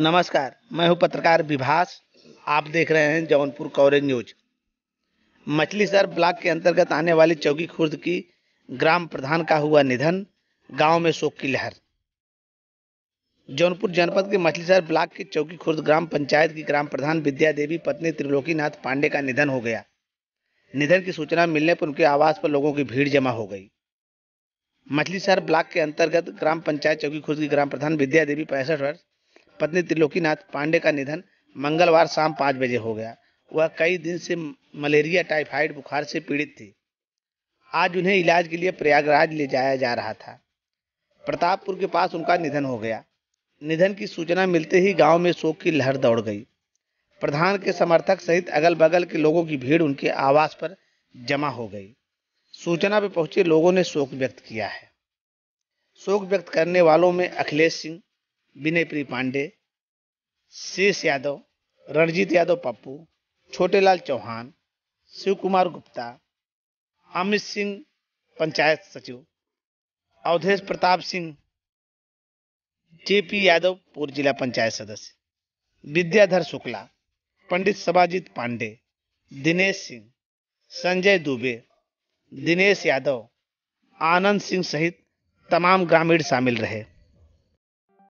नमस्कार मैं हूं पत्रकार विभास आप देख रहे हैं Jaunpur coverage news Machhlishahr block के अंतर्गत आने वाली चौकी खुर्द की ग्राम प्रधान का हुआ निधन गांव में शोक की लहर जौनपुर जनपद के मछलीसर ब्लॉक के चौकी खुर्द ग्राम पंचायत की ग्राम प्रधान विद्या देवी पत्नी त्रिलोकीनाथ पांडे का निधन हो गया निधन की सूचना मिलने पर उनके आवास पर लोगों की भीड़ जमा हो गई मछलीसर ब्लॉक के अंतर्गत ग्राम पंचायत चौकी खुर्द की ग्राम प्रधान विद्या देवी पैंसठ वर्ष पत्नी त्रिलोकीनाथ पांडे का निधन मंगलवार शाम पाँच बजे हो गया वह कई दिन से मलेरिया टाइफाइड बुखार से पीड़ित थी आज उन्हें इलाज के लिए प्रयागराज ले जाया जा रहा था प्रतापपुर के पास उनका निधन हो गया निधन की सूचना मिलते ही गांव में शोक की लहर दौड़ गई प्रधान के समर्थक सहित अगल बगल के लोगों की भीड़ उनके आवास पर जमा हो गई सूचना पर पहुंचे लोगों ने शोक व्यक्त किया है शोक व्यक्त करने वालों में अखिलेश सिंह विनयप्री पांडे शेष यादव रणजीत यादव पप्पू छोटेलाल चौहान शिव कुमार गुप्ता अमित सिंह पंचायत सचिव अवधेश प्रताप सिंह जेपी यादव पूर्व जिला पंचायत सदस्य विद्याधर शुक्ला पंडित सभाजीत पांडे दिनेश सिंह संजय दुबे दिनेश यादव आनंद सिंह सहित तमाम ग्रामीण शामिल रहे